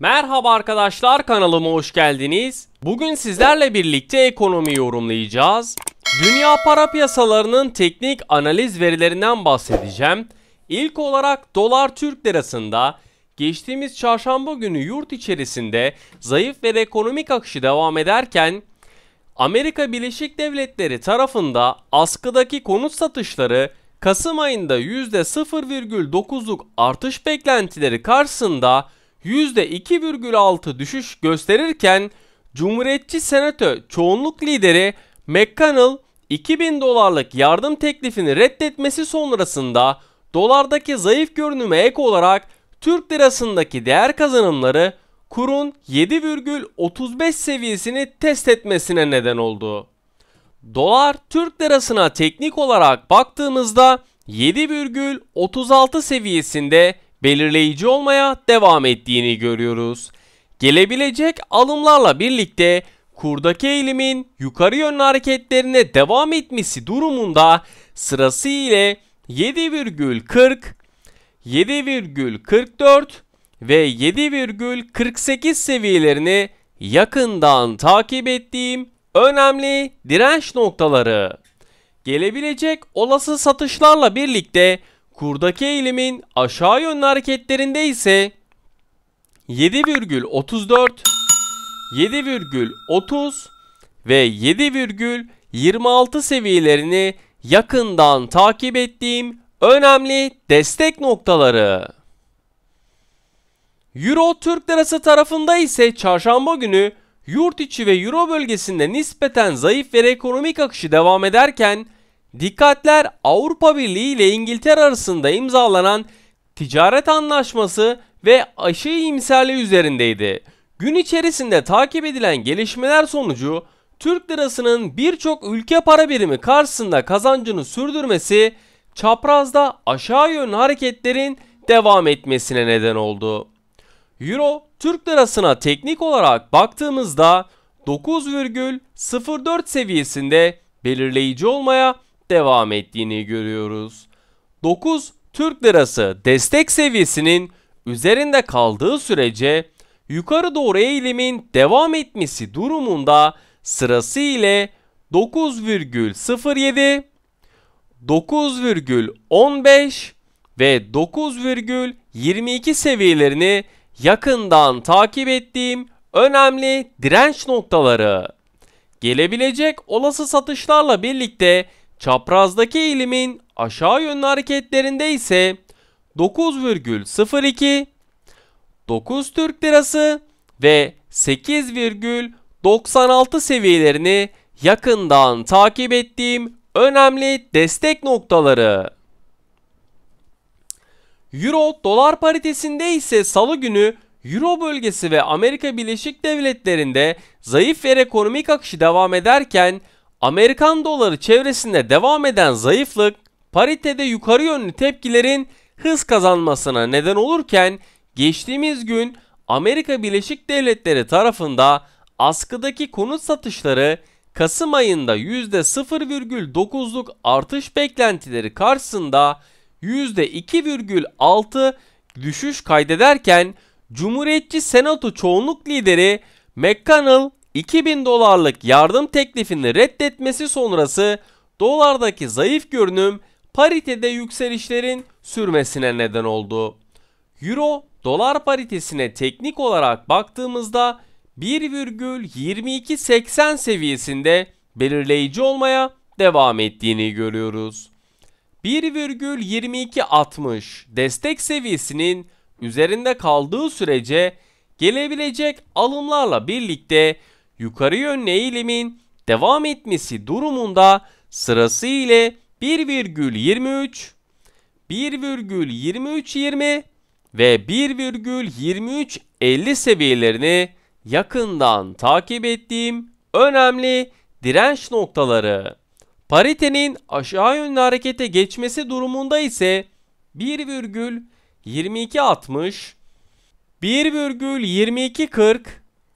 Merhaba arkadaşlar kanalıma hoş geldiniz. Bugün sizlerle birlikte ekonomi yorumlayacağız. Dünya para piyasalarının teknik analiz verilerinden bahsedeceğim. İlk olarak dolar Türk lirasında geçtiğimiz çarşamba günü yurt içerisinde zayıf ve ekonomik akışı devam ederken Amerika Birleşik Devletleri tarafında askıdaki konut satışları Kasım ayında %0,9'luk artış beklentileri karşısında %2,6 düşüş gösterirken Cumhuriyetçi Senato çoğunluk lideri McConnell 2000 dolarlık yardım teklifini reddetmesi sonrasında dolardaki zayıf görünüme ek olarak Türk lirasındaki değer kazanımları kurun 7,35 seviyesini test etmesine neden oldu. Dolar Türk lirasına teknik olarak baktığımızda 7,36 seviyesinde belirleyici olmaya devam ettiğini görüyoruz. Gelebilecek alımlarla birlikte kurdaki eğilimin yukarı yönlü hareketlerine devam etmesi durumunda sırası ile 7,40, 7,44 ve 7,48 seviyelerini yakından takip ettiğim önemli direnç noktaları. Gelebilecek olası satışlarla birlikte Kurdaki eğilimin aşağı yönlü hareketlerinde ise 7,34, 7,30 ve 7,26 seviyelerini yakından takip ettiğim önemli destek noktaları. Euro Türk Lirası tarafında ise çarşamba günü yurt içi ve Euro bölgesinde nispeten zayıf ve ekonomik akışı devam ederken Dikkatler Avrupa Birliği ile İngiltere arasında imzalanan ticaret anlaşması ve aşı imsali üzerindeydi. Gün içerisinde takip edilen gelişmeler sonucu Türk lirasının birçok ülke para birimi karşısında kazancını sürdürmesi çaprazda aşağı yönlü hareketlerin devam etmesine neden oldu. Euro Türk lirasına teknik olarak baktığımızda 9,04 seviyesinde belirleyici olmaya devam ettiğini görüyoruz. 9. Türk lirası destek seviyesinin üzerinde kaldığı sürece yukarı doğru eğilimin devam etmesi durumunda sırası ile 9,07, 9,15 ve 9,22 seviyelerini yakından takip ettiğim önemli direnç noktaları. Gelebilecek olası satışlarla birlikte Çaprazdaki eğilimin aşağı yönlü hareketlerinde ise 9,02, 9 Türk Lirası ve 8,96 seviyelerini yakından takip ettiğim önemli destek noktaları. Euro dolar paritesinde ise salı günü Euro bölgesi ve Amerika Birleşik Devletleri'nde zayıf ve ekonomik akışı devam ederken Amerikan doları çevresinde devam eden zayıflık paritede yukarı yönlü tepkilerin hız kazanmasına neden olurken geçtiğimiz gün Amerika Birleşik Devletleri tarafında askıdaki konut satışları Kasım ayında %0,9'luk artış beklentileri karşısında %2,6 düşüş kaydederken Cumhuriyetçi Senato çoğunluk lideri McConnell 2000 dolarlık yardım teklifini reddetmesi sonrası dolardaki zayıf görünüm paritede yükselişlerin sürmesine neden oldu. Euro dolar paritesine teknik olarak baktığımızda 1,2280 seviyesinde belirleyici olmaya devam ettiğini görüyoruz. 1,2260 destek seviyesinin üzerinde kaldığı sürece gelebilecek alımlarla birlikte yukarı yönlü eğilimin devam etmesi durumunda sırası ile 1,23, 1,2320 ve 1,2350 seviyelerini yakından takip ettiğim önemli direnç noktaları. Paritenin aşağı yönlü harekete geçmesi durumunda ise 1,2260, 1,2240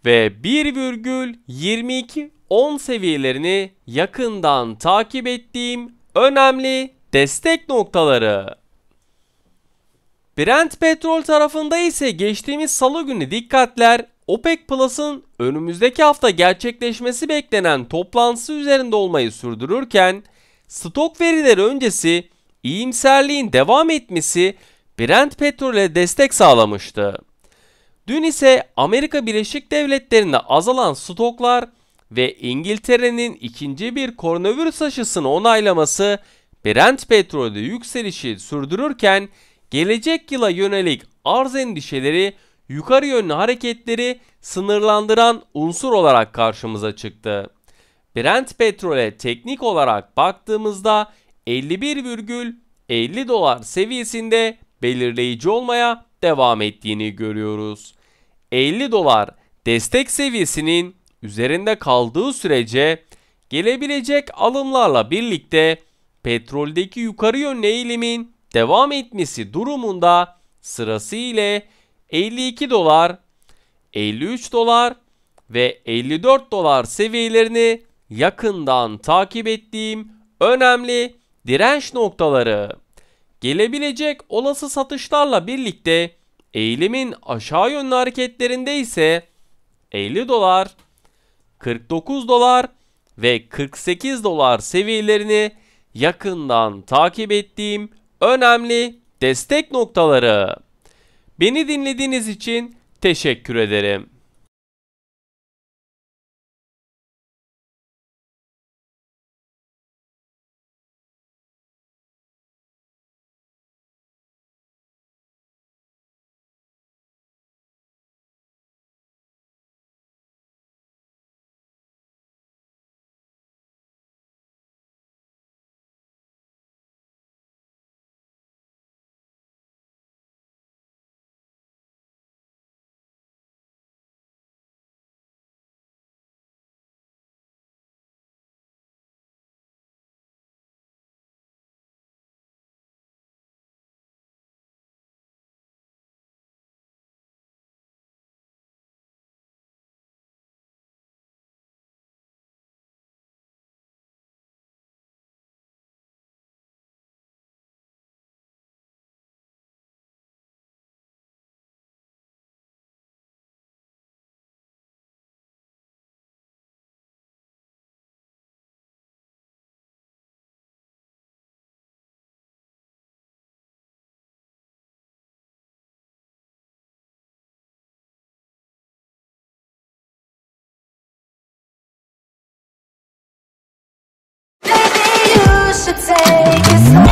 ve 1,22 10 seviyelerini yakından takip ettiğim önemli destek noktaları. Brent petrol tarafında ise geçtiğimiz salı günü dikkatler OPEC Plus'ın önümüzdeki hafta gerçekleşmesi beklenen toplantısı üzerinde olmayı sürdürürken stok verileri öncesi iyimserliğin devam etmesi Brent petrole destek sağlamıştı. Dün ise Amerika Birleşik Devletleri'nde azalan stoklar ve İngiltere'nin ikinci bir koronavirüs aşısını onaylaması Brent petrolü yükselişi sürdürürken gelecek yıla yönelik arz endişeleri yukarı yönlü hareketleri sınırlandıran unsur olarak karşımıza çıktı. Brent petrole teknik olarak baktığımızda 51,50 dolar seviyesinde belirleyici olmaya devam ettiğini görüyoruz. 50 dolar destek seviyesinin üzerinde kaldığı sürece gelebilecek alımlarla birlikte petroldeki yukarı yönlü eğilimin devam etmesi durumunda sırası ile 52 dolar, 53 dolar ve 54 dolar seviyelerini yakından takip ettiğim önemli direnç noktaları gelebilecek olası satışlarla birlikte eğilimin aşağı yönlü hareketlerinde ise 50 dolar, 49 dolar ve 48 dolar seviyelerini yakından takip ettiğim önemli destek noktaları. Beni dinlediğiniz için teşekkür ederim. should take it slow